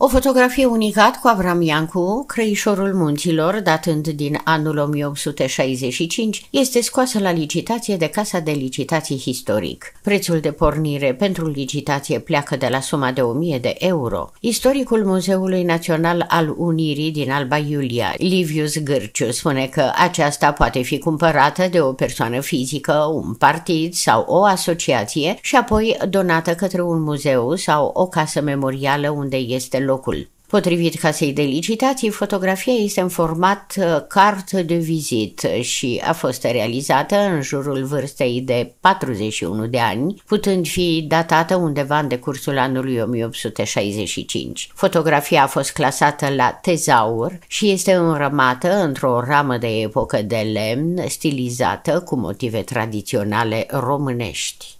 O fotografie unicat cu Avram Iancu, creișorul Munților, datând din anul 1865, este scoasă la licitație de Casa de Licitații Istoric. Prețul de pornire pentru licitație pleacă de la suma de 1000 de euro. Istoricul Muzeului Național al Unirii din Alba Iulia, Livius Gârciu, spune că aceasta poate fi cumpărată de o persoană fizică, un partid sau o asociație și apoi donată către un muzeu sau o casă memorială unde este locul. Potrivit casei de licitații, fotografia este în format uh, carte de vizit și a fost realizată în jurul vârstei de 41 de ani, putând fi datată undeva în decursul anului 1865. Fotografia a fost clasată la tezaur și este înrămată într-o ramă de epocă de lemn stilizată cu motive tradiționale românești.